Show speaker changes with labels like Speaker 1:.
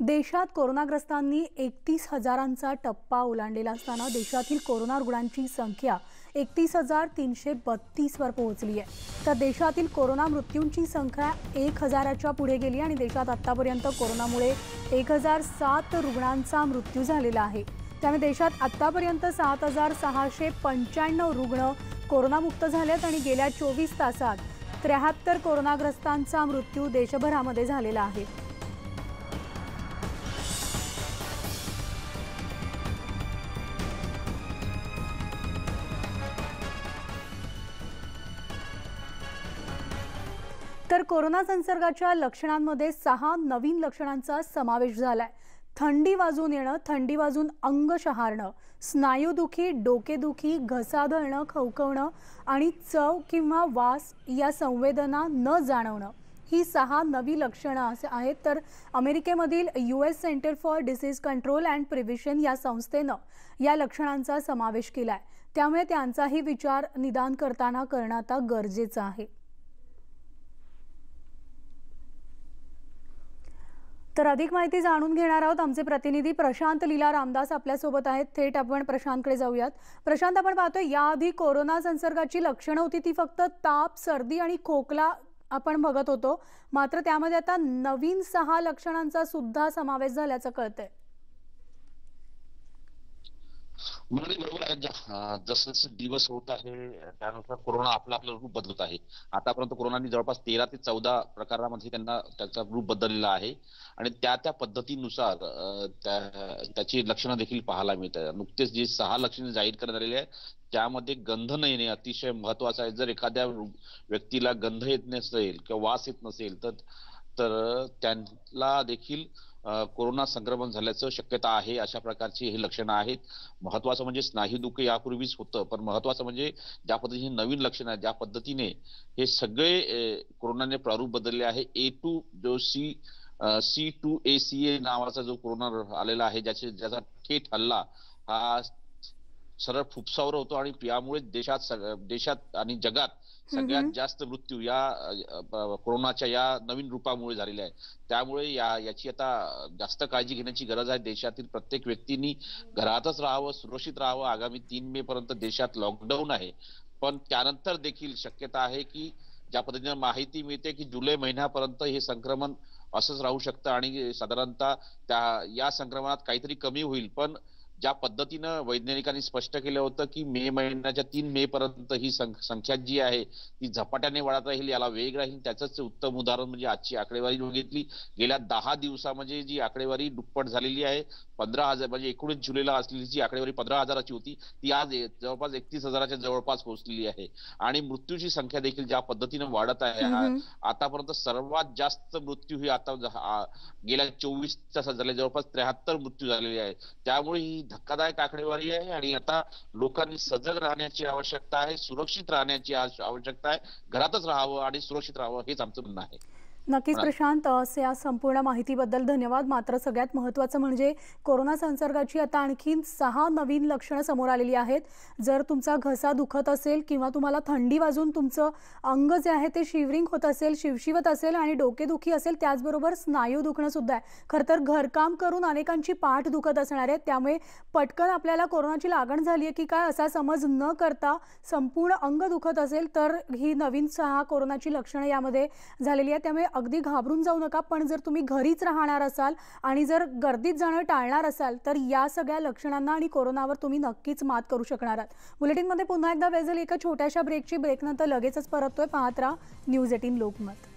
Speaker 1: देशात कोरोनाग्रस्तांनी एकतीस हजारांचा टप्पा ओलांडलेला असताना देशातील कोरोना रुग्णांची संख्या एकतीस हजार तीनशे बत्तीसवर पोहोचली आहे तर देशातील कोरोना मृत्यूंची संख्या एक हजाराच्या पुढे गेली आणि देशात आत्तापर्यंत कोरोनामुळे एक हजार सात रुग्णांचा मृत्यू झालेला आहे त्यामुळे देशात आत्तापर्यंत सात हजार सहाशे पंच्याण्णव रुग्ण कोरोनामुक्त झालेत आणि गेल्या चोवीस तासात त्र्याहत्तर कोरोनाग्रस्तांचा मृत्यू देशभरामध्ये झालेला आहे तर कोरोना संसर्गाच्या लक्षणांमध्ये सहा नवीन लक्षणांचा समावेश झालाय थंडी वाजून येणं थंडी वाजून अंग शहारणं स्नायूदुखी डोकेदुखी घसा धळणं खवखवणं आणि चव किंवा वास या संवेदना न जाणवणं ही सहा नवी लक्षणं असं आहेत तर अमेरिकेमधील U S centre for disease control and prevention या संस्थेनं या लक्षणांचा समावेश केला आहे त्यामुळे त्यांचाही विचार निदान करताना करणं आता गरजेचं आहे तर अधिक माहिती जाणून घेणार आहोत आमचे प्रतिनिधी प्रशांत लीला रामदास आपल्यासोबत आहेत थेट आपण प्रशांतकडे जाऊयात प्रशांत आपण पाहतोय याआधी कोरोना संसर्गाची लक्षणं होती ती फक्त ताप सर्दी आणि खोकला आपण बघत होतो मात्र त्यामध्ये आता नवीन सहा लक्षणांचा सुद्धा समावेश झाल्याचं कळतंय
Speaker 2: म्हणजे आता जस दिवस होत आहे त्यानुसार कोरोना आपला आपला रूप बदलत आहे आतापर्यंत कोरोनाने जवळपास तेरा ते चौदा प्रकारामध्ये त्यांना त्याचा रूप बदललेला आहे आणि त्या त्या पद्धतीनुसार त्याची लक्षणं देखील पाहायला मिळतात नुकतेच जी सहा लक्षणे जाहीर करण्यात आलेली आहे त्यामध्ये गंध न येणे अतिशय महत्वाचं आहे जर एखाद्या व्यक्तीला गंध येत नसेल किंवा वास येत नसेल तर त्यांना देखील कोरोना संक्रमण झाल्याचं शक्यता आहे अशा प्रकारची हे लक्षणं आहेत महत्वाचं म्हणजे स्नायू दुःख यापूर्वीच होतं पण महत्वाचं म्हणजे ज्या पद्धतीने नवीन लक्षणं आहेत ज्या पद्धतीने हे सगळे कोरोनाने प्रारूप बदलले आहे ए टू जो C C two A C A नावाचा जो कोरोना आलेला आहे ज्याचे ज्याचा थेट हल्ला हा सरळ फुफ्सावर होतो आणि यामुळे देशात देशात आणि जगात सगळ्यात जास्त मृत्यू या कोरोनाच्या या नवीन रूपामुळे झालेल्या आहे त्यामुळे या याची आता जास्त काळजी घेण्याची गरज आहे देशातील प्रत्येक व्यक्तींनी घरातच राहावं सुरक्षित राहावं आगामी तीन मे पर्यंत देशात लॉकडाऊन आहे पण त्यानंतर देखील शक्यता आहे की ज्या पद्धतीने माहिती मिळते की जुलै महिन्यापर्यंत हे संक्रमण असंच राहू शकतं आणि साधारणतः त्या या संक्रमणात काहीतरी कमी होईल पण ज्या पद्धतीनं वैज्ञानिकांनी स्पष्ट केलं होतं की मे महिन्याच्या तीन मे पर्यंत ही संख्या जी आहे ती झपाट्याने वाढत राहील याला वेग राहील त्याचंच उत्तम उदाहरण म्हणजे आजची आकडेवारी बघितली गेल्या दहा दिवसामध्ये जी आकडेवारी दुप्पट झालेली आहे पंधरा हजार म्हणजे एकोणीस जुलैला असलेली जी आकडेवारी पंधरा हजाराची होती ती आज जवळपास एकतीस हजाराच्या जवळपास पोहोचलेली आहे आणि मृत्यूची संख्या देखील ज्या पद्धतीनं वाढत आहे आतापर्यंत सर्वात जास्त मृत्यू ही आता गेल्या चोवीस तासात झाले जवळपास त्र्याहत्तर मृत्यू झालेले आहे त्यामुळे ही धक्कादायक आकडेवारी आहे आणि आता लोकांनी सजग राहण्याची आवश्यकता आहे सुरक्षित राहण्याची आवश्यकता आहे घरातच राहावं आणि सुरक्षित राहावं हेच आमचं म्हणणं आहे
Speaker 1: नक्कीच प्रशांत या संपूर्ण माहितीबद्दल धन्यवाद मात्र सगळ्यात महत्त्वाचं म्हणजे कोरोना संसर्गाची आता आणखी सहा नवीन लक्षणं समोर आलेली आहेत जर तुमचा घसा दुखत असेल किंवा तुम्हाला थंडी वाजून तुमचं अंग जे आहे ते शिवरिंग होत असेल शिवशिवत असेल आणि डोकेदुखी असेल त्याचबरोबर स्नायू दुखणं सुद्धा आहे खरं तर घरकाम करून अनेकांची पाठ दुखत असणार आहे त्यामुळे पटकन आपल्याला कोरोनाची लागण झाली आहे की काय असा समज न करता संपूर्ण अंग दुखत असेल तर ही नवीन सहा कोरोनाची लक्षणं यामध्ये झालेली आहे त्यामुळे अगदी घाबरून जाऊ नका पण जर तुम्ही घरीच राहणार असाल आणि जर गर्दीत जाणं टाळणार असाल तर या सगळ्या लक्षणांना आणि कोरोनावर तुम्ही नक्कीच मात करू शकणार आहात बुलेटिनमध्ये पुन्हा एकदा वेजल एका छोट्याशा ब्रेकची ब्रेकनंतर लगेचच परततोय पाहत राहा न्यूज एटीन लोकमत